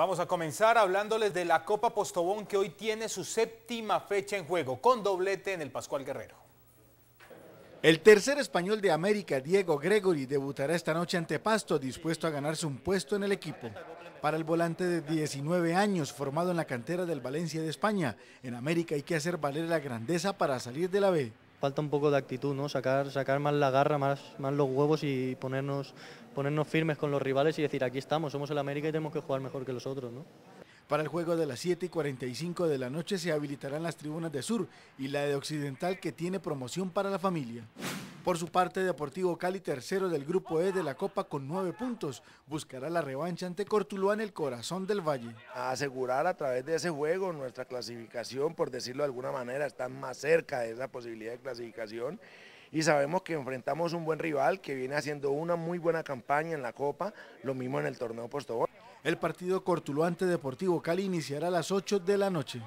Vamos a comenzar hablándoles de la Copa Postobón que hoy tiene su séptima fecha en juego, con doblete en el Pascual Guerrero. El tercer español de América, Diego Gregory, debutará esta noche ante Pasto, dispuesto a ganarse un puesto en el equipo. Para el volante de 19 años, formado en la cantera del Valencia de España, en América hay que hacer valer la grandeza para salir de la B falta un poco de actitud, ¿no? Sacar, sacar más la garra, más, más los huevos y ponernos, ponernos firmes con los rivales y decir, aquí estamos, somos el América y tenemos que jugar mejor que los otros, ¿no? Para el juego de las 7 y 45 de la noche se habilitarán las tribunas de Sur y la de Occidental que tiene promoción para la familia. Por su parte, Deportivo Cali, tercero del grupo E de la Copa con nueve puntos, buscará la revancha ante Cortuluá en el corazón del Valle. A asegurar a través de ese juego nuestra clasificación, por decirlo de alguna manera, están más cerca de esa posibilidad de clasificación y sabemos que enfrentamos un buen rival que viene haciendo una muy buena campaña en la Copa, lo mismo en el torneo postobón. El partido ante Deportivo Cali iniciará a las 8 de la noche.